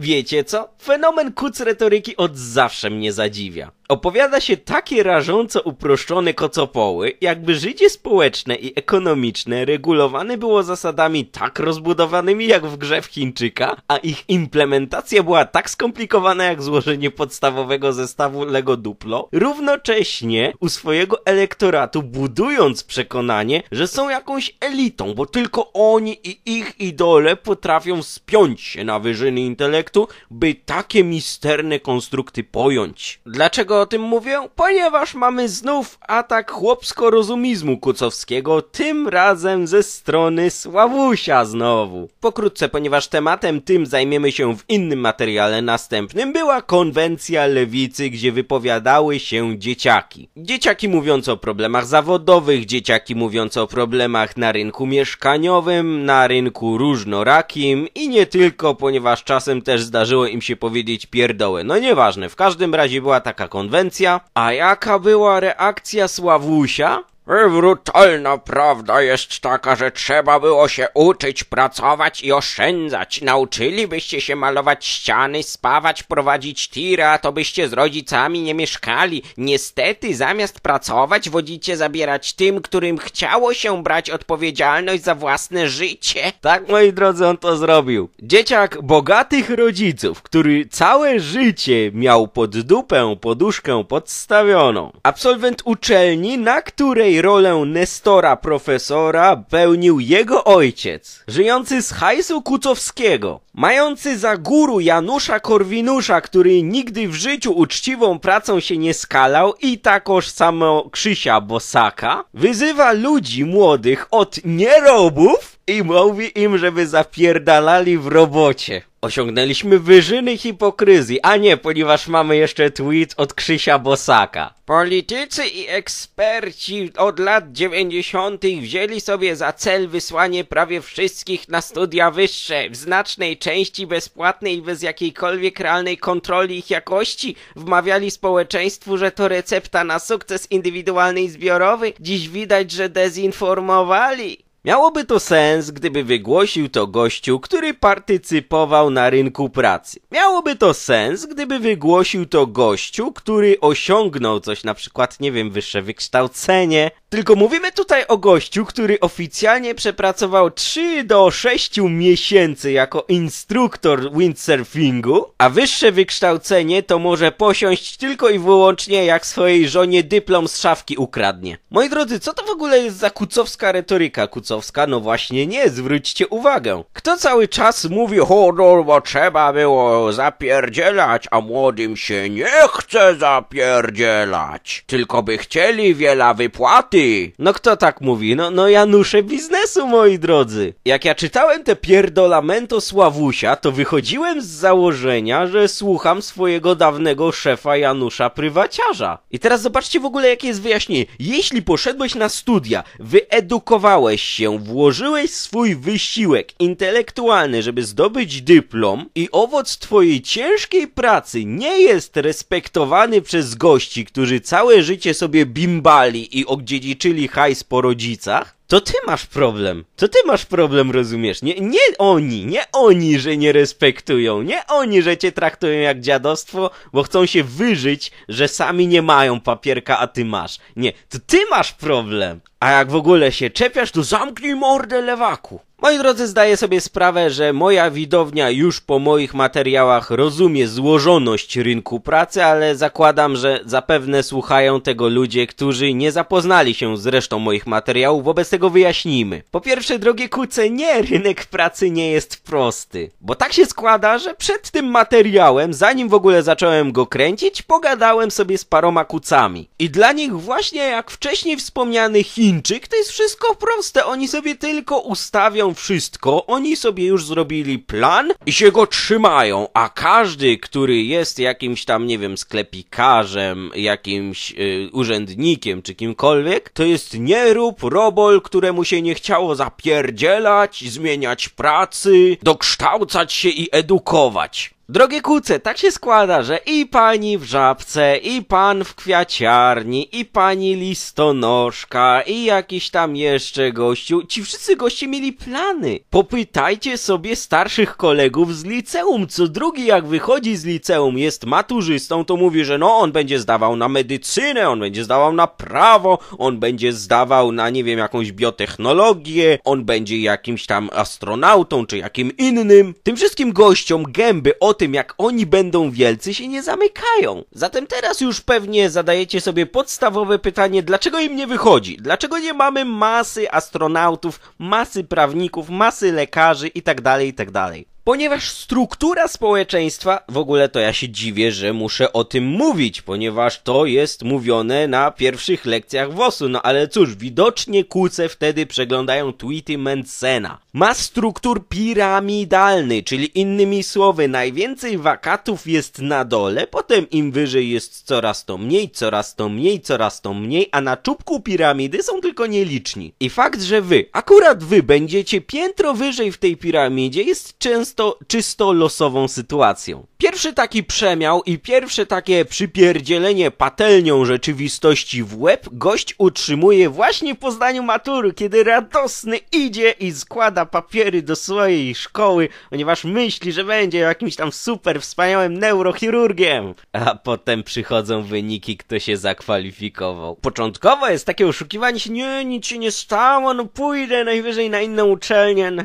Wiecie co? Fenomen kuc retoryki od zawsze mnie zadziwia. Opowiada się takie rażąco uproszczone kocopoły, jakby życie społeczne i ekonomiczne regulowane było zasadami tak rozbudowanymi jak w grze w Chińczyka, a ich implementacja była tak skomplikowana jak złożenie podstawowego zestawu Lego Duplo, równocześnie u swojego elektoratu budując przekonanie, że są jakąś elitą, bo tylko oni i ich idole potrafią spiąć się na wyżyny intelektu, by takie misterne konstrukty pojąć. Dlaczego o tym mówię? Ponieważ mamy znów atak chłopsko-rozumizmu kucowskiego, tym razem ze strony Sławusia znowu. Pokrótce, ponieważ tematem tym zajmiemy się w innym materiale następnym, była konwencja lewicy, gdzie wypowiadały się dzieciaki. Dzieciaki mówiąc o problemach zawodowych, dzieciaki mówiąc o problemach na rynku mieszkaniowym, na rynku różnorakim i nie tylko, ponieważ czasem też zdarzyło im się powiedzieć pierdołę. No nieważne, w każdym razie była taka konwencja konwencja. A jaka była reakcja Sławusia? Brutalna prawda jest taka, że trzeba było się uczyć, pracować i oszczędzać. Nauczylibyście się malować ściany, spawać, prowadzić tira, to byście z rodzicami nie mieszkali. Niestety, zamiast pracować, wodzicie zabierać tym, którym chciało się brać odpowiedzialność za własne życie. Tak, moi drodzy, on to zrobił. Dzieciak bogatych rodziców, który całe życie miał pod dupę poduszkę podstawioną. Absolwent uczelni, na której rolę Nestora profesora pełnił jego ojciec, żyjący z hajsu kucowskiego, mający za guru Janusza Korwinusza, który nigdy w życiu uczciwą pracą się nie skalał i takoż samo Krzysia Bosaka, wyzywa ludzi młodych od nierobów i mówi im, żeby zapierdalali w robocie. Osiągnęliśmy wyżyny hipokryzji, a nie, ponieważ mamy jeszcze tweet od Krzysia Bosaka. Politycy i eksperci od lat 90. wzięli sobie za cel wysłanie prawie wszystkich na studia wyższe, w znacznej części bezpłatnej i bez jakiejkolwiek realnej kontroli ich jakości. Wmawiali społeczeństwu, że to recepta na sukces indywidualny i zbiorowy. Dziś widać, że dezinformowali. Miałoby to sens, gdyby wygłosił to gościu, który partycypował na rynku pracy. Miałoby to sens, gdyby wygłosił to gościu, który osiągnął coś, na przykład, nie wiem, wyższe wykształcenie. Tylko mówimy tutaj o gościu, który oficjalnie przepracował 3 do 6 miesięcy jako instruktor windsurfingu, a wyższe wykształcenie to może posiąść tylko i wyłącznie jak swojej żonie dyplom z szafki ukradnie. Moi drodzy, co to w ogóle jest za kucowska retoryka? Kuc no właśnie nie, zwróćcie uwagę. Kto cały czas mówi horror, no, bo trzeba było zapierdzielać, a młodym się nie chce zapierdzielać, tylko by chcieli wiela wypłaty. No kto tak mówi? No, no Janusze biznesu, moi drodzy. Jak ja czytałem te pierdolamento Sławusia, to wychodziłem z założenia, że słucham swojego dawnego szefa Janusza Prywaciarza. I teraz zobaczcie w ogóle jakie jest wyjaśnienie. Jeśli poszedłeś na studia, wyedukowałeś się, włożyłeś swój wysiłek intelektualny, żeby zdobyć dyplom i owoc twojej ciężkiej pracy nie jest respektowany przez gości, którzy całe życie sobie bimbali i odziedziczyli hajs po rodzicach, to ty masz problem. To ty masz problem, rozumiesz? Nie, nie oni, nie oni, że nie respektują, nie oni, że cię traktują jak dziadostwo, bo chcą się wyżyć, że sami nie mają papierka, a ty masz. Nie, to ty masz problem. A jak w ogóle się czepiasz, to zamknij mordę lewaku. Moi drodzy, zdaję sobie sprawę, że moja widownia już po moich materiałach rozumie złożoność rynku pracy, ale zakładam, że zapewne słuchają tego ludzie, którzy nie zapoznali się z resztą moich materiałów, wobec tego wyjaśnijmy. Po pierwsze, drogie kuce, nie, rynek pracy nie jest prosty. Bo tak się składa, że przed tym materiałem, zanim w ogóle zacząłem go kręcić, pogadałem sobie z paroma kucami. I dla nich właśnie, jak wcześniej wspomniany Chińczyk to jest wszystko proste. Oni sobie tylko ustawią wszystko, oni sobie już zrobili plan i się go trzymają, a każdy, który jest jakimś tam, nie wiem, sklepikarzem, jakimś y, urzędnikiem czy kimkolwiek, to jest nierób, robol, któremu się nie chciało zapierdzielać, zmieniać pracy, dokształcać się i edukować. Drogie kuce, tak się składa, że i pani w żabce, i pan w kwiaciarni, i pani listonoszka, i jakiś tam jeszcze gościu, ci wszyscy goście mieli plany. Popytajcie sobie starszych kolegów z liceum, co drugi jak wychodzi z liceum, jest maturzystą, to mówi, że no on będzie zdawał na medycynę, on będzie zdawał na prawo, on będzie zdawał na nie wiem jakąś biotechnologię, on będzie jakimś tam astronautą, czy jakim innym. Tym wszystkim gościom gęby od tym, jak oni będą wielcy, się nie zamykają. Zatem teraz już pewnie zadajecie sobie podstawowe pytanie, dlaczego im nie wychodzi? Dlaczego nie mamy masy astronautów, masy prawników, masy lekarzy itd., tak itd.? Tak ponieważ struktura społeczeństwa, w ogóle to ja się dziwię, że muszę o tym mówić, ponieważ to jest mówione na pierwszych lekcjach WOS-u, no ale cóż, widocznie kuce wtedy przeglądają tweety Mencena. Ma struktur piramidalny, czyli innymi słowy, najwięcej wakatów jest na dole, potem im wyżej jest coraz to mniej, coraz to mniej, coraz to mniej, a na czubku piramidy są tylko nieliczni. I fakt, że wy, akurat wy będziecie piętro wyżej w tej piramidzie jest często czysto, czysto losową sytuacją. Pierwszy taki przemiał i pierwsze takie przypierdzielenie patelnią rzeczywistości w łeb gość utrzymuje właśnie po zdaniu matury, kiedy radosny idzie i składa papiery do swojej szkoły, ponieważ myśli, że będzie jakimś tam super wspaniałym neurochirurgiem. A potem przychodzą wyniki, kto się zakwalifikował. Początkowo jest takie oszukiwanie się, nie, nic się nie stało, no pójdę najwyżej na inną uczelnię, na,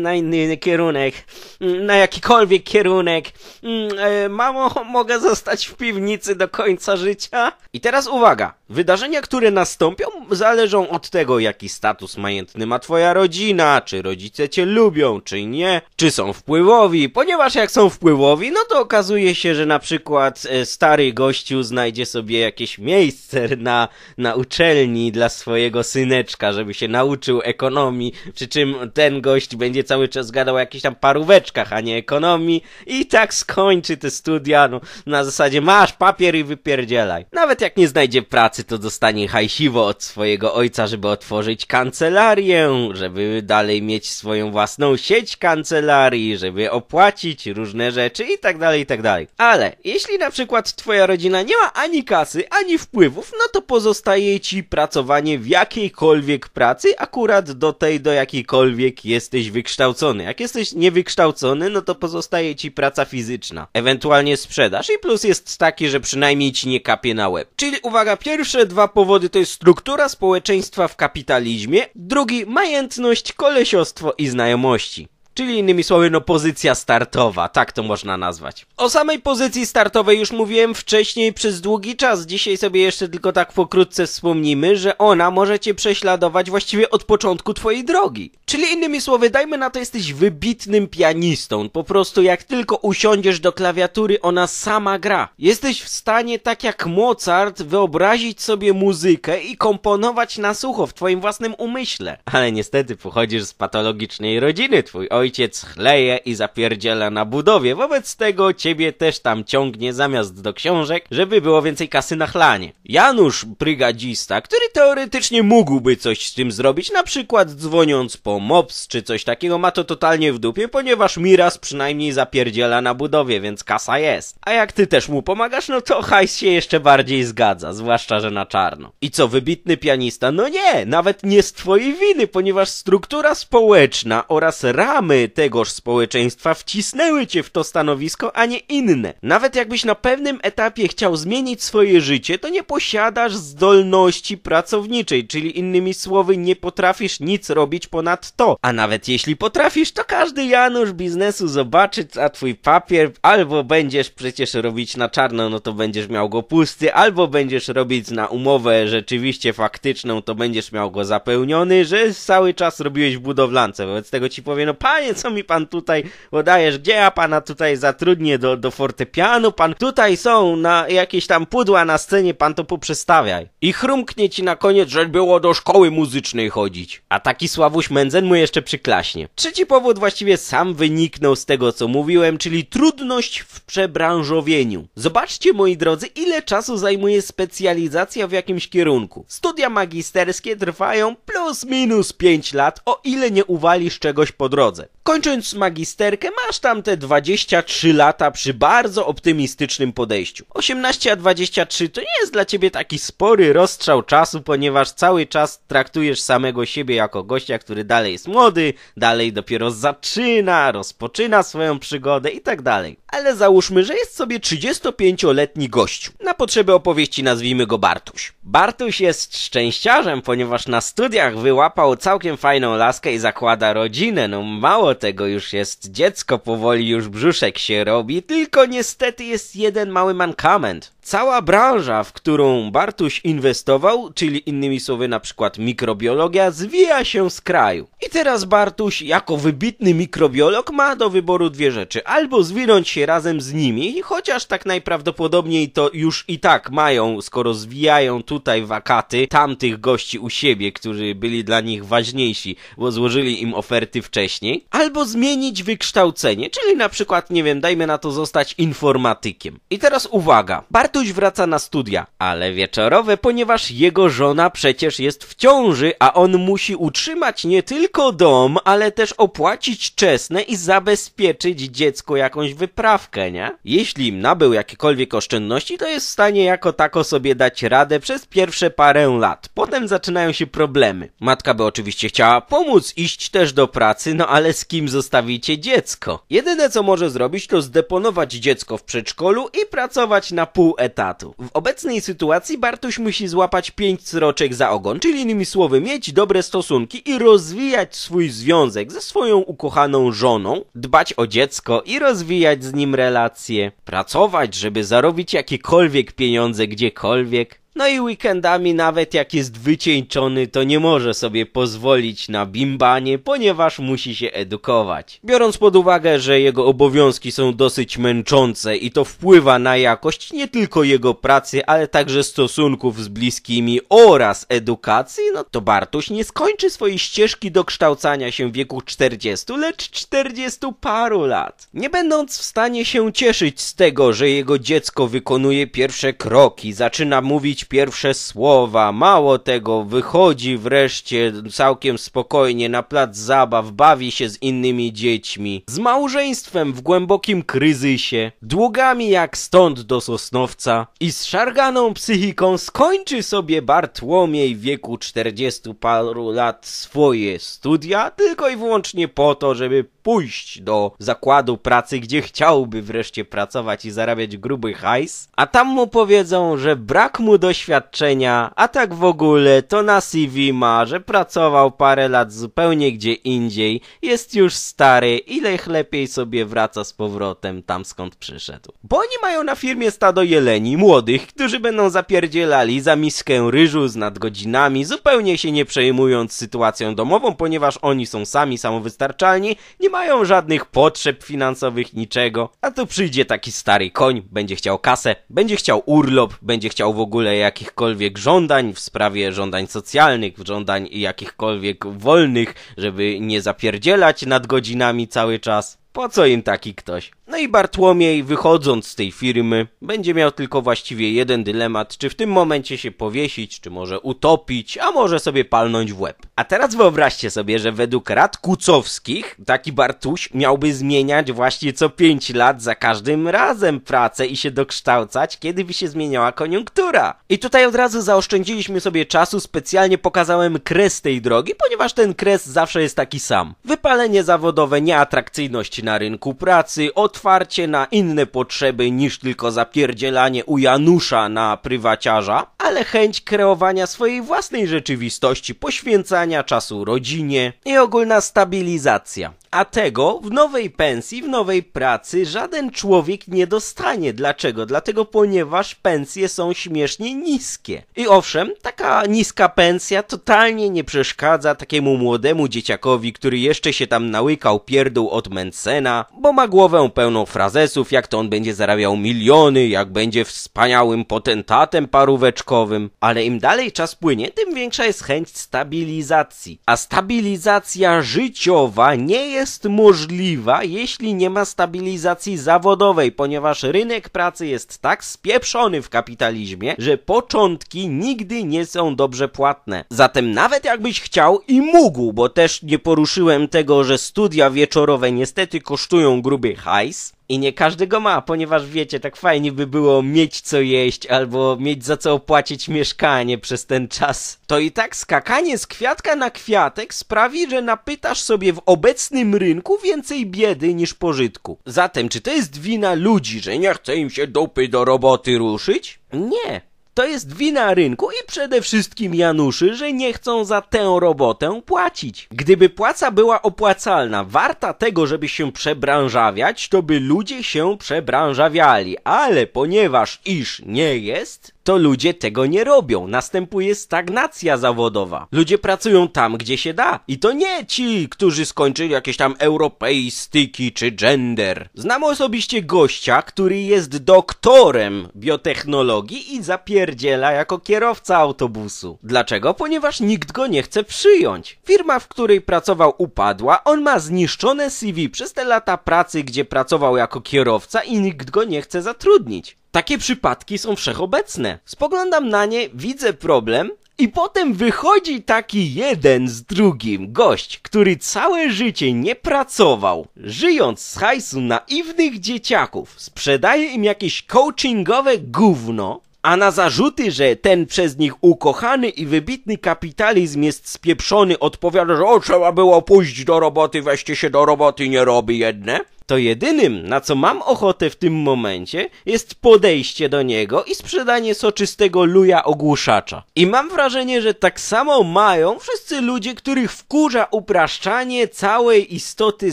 na inny kierunek, na jakikolwiek kierunek. Mm, e, mamo, mogę zostać w piwnicy do końca życia? I teraz uwaga, wydarzenia, które nastąpią, zależą od tego, jaki status majątny ma twoja rodzina, czy rodzice cię lubią, czy nie, czy są wpływowi, ponieważ jak są wpływowi, no to okazuje się, że na przykład e, stary gościu znajdzie sobie jakieś miejsce na, na uczelni dla swojego syneczka, żeby się nauczył ekonomii, przy czym ten gość będzie cały czas gadał o jakichś tam paróweczkach, a nie ekonomii i tak z skończy te studia, no, na zasadzie masz papier i wypierdzielaj. Nawet jak nie znajdzie pracy, to dostanie hajsiwo od swojego ojca, żeby otworzyć kancelarię, żeby dalej mieć swoją własną sieć kancelarii, żeby opłacić różne rzeczy i tak dalej, i tak dalej. Ale jeśli na przykład twoja rodzina nie ma ani kasy, ani wpływów, no to pozostaje ci pracowanie w jakiejkolwiek pracy, akurat do tej, do jakiejkolwiek jesteś wykształcony. Jak jesteś niewykształcony, no to pozostaje ci praca fizyczna, elastyczna, ewentualnie sprzedaż i plus jest taki, że przynajmniej ci nie kapie na łeb. Czyli uwaga, pierwsze dwa powody to jest struktura społeczeństwa w kapitalizmie, drugi majętność, kolesiostwo i znajomości. Czyli innymi słowy, no pozycja startowa, tak to można nazwać. O samej pozycji startowej już mówiłem wcześniej przez długi czas, dzisiaj sobie jeszcze tylko tak pokrótce wspomnimy, że ona może cię prześladować właściwie od początku twojej drogi. Czyli innymi słowy, dajmy na to, jesteś wybitnym pianistą, po prostu jak tylko usiądziesz do klawiatury, ona sama gra. Jesteś w stanie, tak jak Mozart, wyobrazić sobie muzykę i komponować na sucho w twoim własnym umyśle. Ale niestety pochodzisz z patologicznej rodziny, twój ojciec ojciec chleje i zapierdziela na budowie, wobec tego ciebie też tam ciągnie zamiast do książek, żeby było więcej kasy na chlanie. Janusz Brygadzista, który teoretycznie mógłby coś z tym zrobić, na przykład dzwoniąc po MOPS czy coś takiego, ma to totalnie w dupie, ponieważ Miras przynajmniej zapierdziela na budowie, więc kasa jest. A jak ty też mu pomagasz, no to hajs się jeszcze bardziej zgadza, zwłaszcza, że na czarno. I co, wybitny pianista? No nie, nawet nie z twojej winy, ponieważ struktura społeczna oraz ramy tegoż społeczeństwa wcisnęły cię w to stanowisko, a nie inne. Nawet jakbyś na pewnym etapie chciał zmienić swoje życie, to nie posiadasz zdolności pracowniczej, czyli innymi słowy nie potrafisz nic robić ponad to. A nawet jeśli potrafisz, to każdy Janusz biznesu zobaczy, a twój papier albo będziesz przecież robić na czarno, no to będziesz miał go pusty, albo będziesz robić na umowę rzeczywiście faktyczną, to będziesz miał go zapełniony, że cały czas robiłeś w budowlance. Wobec tego ci powiem, no panie co mi pan tutaj podajesz, gdzie ja pana tutaj zatrudnię do, do fortepianu, pan tutaj są na jakieś tam pudła na scenie, pan to poprzestawiaj. I chrumknie ci na koniec, że było do szkoły muzycznej chodzić. A taki Sławuś Mędzen mu jeszcze przyklaśnie. Trzeci powód właściwie sam wyniknął z tego, co mówiłem, czyli trudność w przebranżowieniu. Zobaczcie, moi drodzy, ile czasu zajmuje specjalizacja w jakimś kierunku. Studia magisterskie trwają plus minus 5 lat, o ile nie uwalisz czegoś po drodze. Kończąc magisterkę, masz tam te 23 lata przy bardzo optymistycznym podejściu. 18 a 23 to nie jest dla ciebie taki spory rozstrzał czasu, ponieważ cały czas traktujesz samego siebie jako gościa, który dalej jest młody, dalej dopiero zaczyna, rozpoczyna swoją przygodę i tak dalej. Ale załóżmy, że jest sobie 35-letni gościu. Na potrzeby opowieści nazwijmy go Bartuś. Bartuś jest szczęściarzem, ponieważ na studiach wyłapał całkiem fajną laskę i zakłada rodzinę. No mało tego już jest dziecko, powoli już brzuszek się robi, tylko niestety jest jeden mały mankament. Cała branża, w którą Bartuś inwestował, czyli innymi słowy na przykład mikrobiologia, zwija się z kraju. I teraz Bartuś jako wybitny mikrobiolog ma do wyboru dwie rzeczy. Albo zwinąć się razem z nimi, chociaż tak najprawdopodobniej to już i tak mają, skoro zwijają tutaj wakaty tamtych gości u siebie, którzy byli dla nich ważniejsi, bo złożyli im oferty wcześniej. Albo zmienić wykształcenie, czyli na przykład, nie wiem, dajmy na to zostać informatykiem. I teraz uwaga, Bartuś Artuś wraca na studia, ale wieczorowe, ponieważ jego żona przecież jest w ciąży, a on musi utrzymać nie tylko dom, ale też opłacić czesne i zabezpieczyć dziecku jakąś wyprawkę, nie? Jeśli nabył jakiekolwiek oszczędności, to jest w stanie jako tako sobie dać radę przez pierwsze parę lat. Potem zaczynają się problemy. Matka by oczywiście chciała pomóc iść też do pracy, no ale z kim zostawicie dziecko? Jedyne co może zrobić to zdeponować dziecko w przedszkolu i pracować na pół etatu etatu. W obecnej sytuacji Bartuś musi złapać pięć sroczek za ogon, czyli innymi słowy mieć dobre stosunki i rozwijać swój związek ze swoją ukochaną żoną, dbać o dziecko i rozwijać z nim relacje, pracować, żeby zarobić jakiekolwiek pieniądze gdziekolwiek, no i weekendami nawet jak jest wycieńczony, to nie może sobie pozwolić na bimbanie, ponieważ musi się edukować. Biorąc pod uwagę, że jego obowiązki są dosyć męczące i to wpływa na jakość nie tylko jego pracy, ale także stosunków z bliskimi oraz edukacji, no to Bartuś nie skończy swojej ścieżki dokształcania się w wieku 40, lecz 40 paru lat. Nie będąc w stanie się cieszyć z tego, że jego dziecko wykonuje pierwsze kroki, zaczyna mówić pierwsze słowa. Mało tego, wychodzi wreszcie całkiem spokojnie na plac zabaw, bawi się z innymi dziećmi. Z małżeństwem w głębokim kryzysie, długami jak stąd do Sosnowca i z szarganą psychiką skończy sobie Bartłomiej w wieku 40 paru lat swoje studia tylko i wyłącznie po to, żeby pójść do zakładu pracy, gdzie chciałby wreszcie pracować i zarabiać gruby hajs, a tam mu powiedzą, że brak mu do doświadczenia, a tak w ogóle to na CV ma, że pracował parę lat zupełnie gdzie indziej, jest już stary, ile lepiej sobie wraca z powrotem tam skąd przyszedł. Bo oni mają na firmie stado jeleni, młodych, którzy będą zapierdzielali za miskę ryżu z nadgodzinami, zupełnie się nie przejmując sytuacją domową, ponieważ oni są sami samowystarczalni, nie mają żadnych potrzeb finansowych, niczego, a tu przyjdzie taki stary koń, będzie chciał kasę, będzie chciał urlop, będzie chciał w ogóle jakichkolwiek żądań, w sprawie żądań socjalnych, żądań jakichkolwiek wolnych, żeby nie zapierdzielać nad godzinami cały czas. Po co im taki ktoś? No i Bartłomiej, wychodząc z tej firmy, będzie miał tylko właściwie jeden dylemat, czy w tym momencie się powiesić, czy może utopić, a może sobie palnąć w łeb. A teraz wyobraźcie sobie, że według rad kucowskich taki Bartuś miałby zmieniać właśnie co 5 lat za każdym razem pracę i się dokształcać, kiedy by się zmieniała koniunktura. I tutaj od razu zaoszczędziliśmy sobie czasu, specjalnie pokazałem kres tej drogi, ponieważ ten kres zawsze jest taki sam. Wypalenie zawodowe, nieatrakcyjność na rynku pracy, otwarcie na inne potrzeby niż tylko zapierdzielanie u Janusza na prywaciarza, ale chęć kreowania swojej własnej rzeczywistości, poświęcania czasu rodzinie i ogólna stabilizacja. A tego w nowej pensji, w nowej pracy żaden człowiek nie dostanie. Dlaczego? Dlatego, ponieważ pensje są śmiesznie niskie. I owszem, taka niska pensja totalnie nie przeszkadza takiemu młodemu dzieciakowi, który jeszcze się tam nałykał pierdół od Mencena, bo ma głowę pełną frazesów, jak to on będzie zarabiał miliony, jak będzie wspaniałym potentatem paróweczkowym. Ale im dalej czas płynie, tym większa jest chęć stabilizacji. A stabilizacja życiowa nie jest jest możliwa, jeśli nie ma stabilizacji zawodowej, ponieważ rynek pracy jest tak spieprzony w kapitalizmie, że początki nigdy nie są dobrze płatne. Zatem nawet jakbyś chciał i mógł, bo też nie poruszyłem tego, że studia wieczorowe niestety kosztują gruby hajs, i nie każdy go ma, ponieważ wiecie, tak fajnie by było mieć co jeść albo mieć za co opłacić mieszkanie przez ten czas. To i tak skakanie z kwiatka na kwiatek sprawi, że napytasz sobie w obecnym rynku więcej biedy niż pożytku. Zatem, czy to jest wina ludzi, że nie chce im się dupy do roboty ruszyć? Nie. To jest wina rynku i przede wszystkim Januszy, że nie chcą za tę robotę płacić. Gdyby płaca była opłacalna, warta tego, żeby się przebranżawiać, to by ludzie się przebranżawiali, ale ponieważ iż nie jest, to ludzie tego nie robią. Następuje stagnacja zawodowa. Ludzie pracują tam, gdzie się da. I to nie ci, którzy skończyli jakieś tam europeistyki czy gender. Znam osobiście gościa, który jest doktorem biotechnologii i zapierdziela jako kierowca autobusu. Dlaczego? Ponieważ nikt go nie chce przyjąć. Firma, w której pracował upadła, on ma zniszczone CV przez te lata pracy, gdzie pracował jako kierowca i nikt go nie chce zatrudnić. Takie przypadki są wszechobecne. Spoglądam na nie, widzę problem, i potem wychodzi taki jeden z drugim gość, który całe życie nie pracował, żyjąc z hajsu naiwnych dzieciaków, sprzedaje im jakieś coachingowe gówno, a na zarzuty, że ten przez nich ukochany i wybitny kapitalizm jest spieprzony, odpowiada, że o, trzeba było pójść do roboty, weźcie się do roboty, nie robi jedne to jedynym, na co mam ochotę w tym momencie, jest podejście do niego i sprzedanie soczystego luja ogłuszacza. I mam wrażenie, że tak samo mają wszyscy ludzie, których wkurza upraszczanie całej istoty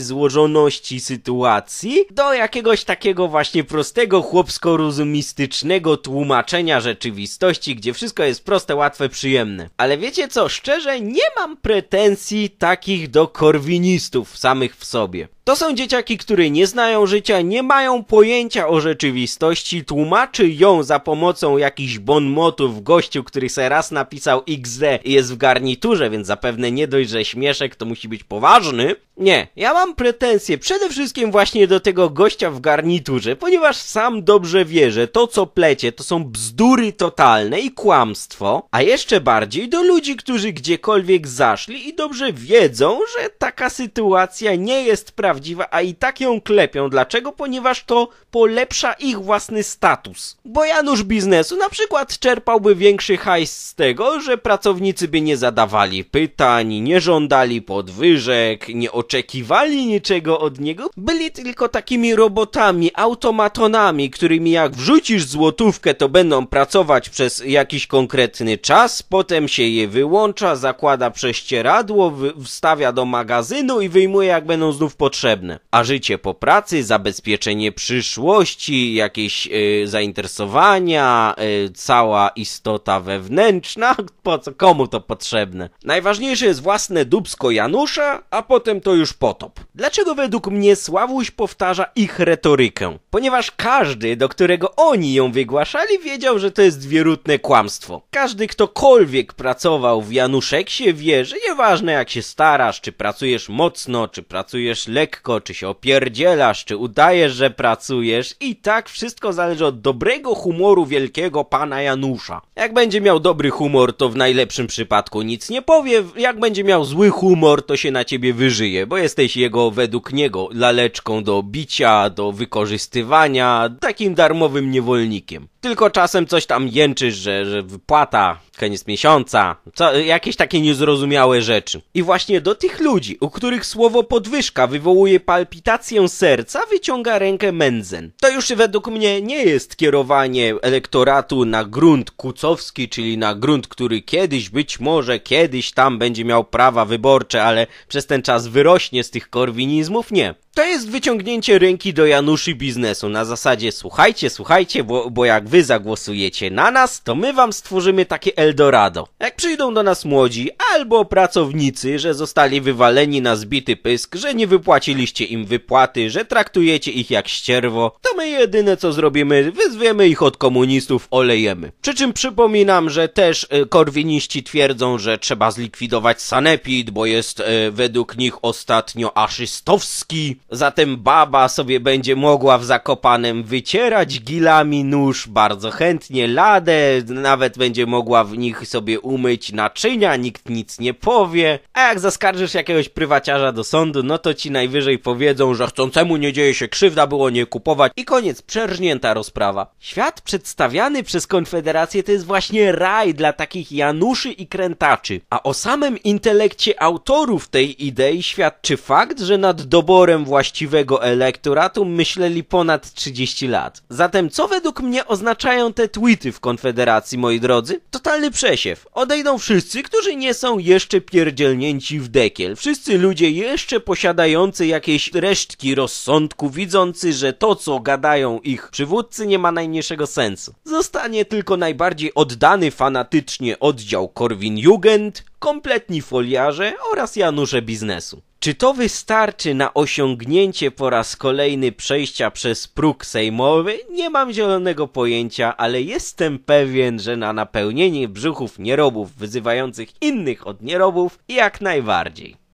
złożoności sytuacji do jakiegoś takiego właśnie prostego, chłopsko-rozumistycznego tłumaczenia rzeczywistości, gdzie wszystko jest proste, łatwe, przyjemne. Ale wiecie co, szczerze nie mam pretensji takich do korwinistów samych w sobie. To są dzieciaki, które nie znają życia, nie mają pojęcia o rzeczywistości, tłumaczy ją za pomocą jakichś bonmotów gościu, który se raz napisał XD i jest w garniturze, więc zapewne nie dość, że śmieszek to musi być poważny. Nie, ja mam pretensje przede wszystkim właśnie do tego gościa w garniturze, ponieważ sam dobrze wie, że to co plecie to są bzdury totalne i kłamstwo, a jeszcze bardziej do ludzi, którzy gdziekolwiek zaszli i dobrze wiedzą, że taka sytuacja nie jest prawdziwa prawdziwa, a i tak ją klepią. Dlaczego? Ponieważ to polepsza ich własny status. Bo Janusz biznesu na przykład czerpałby większy hajs z tego, że pracownicy by nie zadawali pytań, nie żądali podwyżek, nie oczekiwali niczego od niego, byli tylko takimi robotami, automatonami, którymi jak wrzucisz złotówkę, to będą pracować przez jakiś konkretny czas, potem się je wyłącza, zakłada prześcieradło, wstawia do magazynu i wyjmuje jak będą znów potrzebne potrzebne. A życie po pracy, zabezpieczenie przyszłości, jakieś yy, zainteresowania, yy, cała istota wewnętrzna, po co, komu to potrzebne? Najważniejsze jest własne dubsko Janusza, a potem to już potop. Dlaczego według mnie Sławuś powtarza ich retorykę? Ponieważ każdy, do którego oni ją wygłaszali, wiedział, że to jest wierutne kłamstwo. Każdy, ktokolwiek pracował w Januszeksie, wie, że nieważne jak się starasz, czy pracujesz mocno, czy pracujesz lekko, lekko, czy się opierdzielasz, czy udajesz, że pracujesz i tak wszystko zależy od dobrego humoru wielkiego pana Janusza. Jak będzie miał dobry humor, to w najlepszym przypadku nic nie powie, jak będzie miał zły humor, to się na ciebie wyżyje, bo jesteś jego według niego laleczką do bicia, do wykorzystywania, takim darmowym niewolnikiem tylko czasem coś tam jęczysz, że, że wypłata, koniec miesiąca, co, jakieś takie niezrozumiałe rzeczy. I właśnie do tych ludzi, u których słowo podwyżka wywołuje palpitację serca, wyciąga rękę Mędzen. To już według mnie nie jest kierowanie elektoratu na grunt kucowski, czyli na grunt, który kiedyś, być może kiedyś tam będzie miał prawa wyborcze, ale przez ten czas wyrośnie z tych korwinizmów, nie to jest wyciągnięcie ręki do Januszy biznesu na zasadzie słuchajcie, słuchajcie, bo, bo jak wy zagłosujecie na nas, to my wam stworzymy takie Eldorado. Jak przyjdą do nas młodzi albo pracownicy, że zostali wywaleni na zbity pysk, że nie wypłaciliście im wypłaty, że traktujecie ich jak ścierwo, to my jedyne co zrobimy, wyzwiemy ich od komunistów, olejemy. Przy czym przypominam, że też y, korwiniści twierdzą, że trzeba zlikwidować sanepid, bo jest y, według nich ostatnio aszystowski Zatem baba sobie będzie mogła w Zakopanem wycierać gilami nóż bardzo chętnie, ladę, nawet będzie mogła w nich sobie umyć naczynia, nikt nic nie powie. A jak zaskarżysz jakiegoś prywaciarza do sądu, no to ci najwyżej powiedzą, że chcącemu nie dzieje się krzywda, było nie kupować i koniec, przerżnięta rozprawa. Świat przedstawiany przez Konfederację to jest właśnie raj dla takich Januszy i krętaczy. A o samym intelekcie autorów tej idei świadczy fakt, że nad doborem właśnie właściwego elektoratu myśleli ponad 30 lat. Zatem co według mnie oznaczają te tweety w Konfederacji, moi drodzy? Totalny przesiew. Odejdą wszyscy, którzy nie są jeszcze pierdzielnięci w dekiel. Wszyscy ludzie jeszcze posiadający jakieś resztki rozsądku, widzący, że to co gadają ich przywódcy nie ma najmniejszego sensu. Zostanie tylko najbardziej oddany fanatycznie oddział Korwin-Jugend, kompletni foliarze oraz Janusze biznesu. Czy to wystarczy na osiągnięcie po raz kolejny przejścia przez próg sejmowy? Nie mam zielonego pojęcia, ale jestem pewien, że na napełnienie brzuchów nierobów wyzywających innych od nierobów jak najbardziej.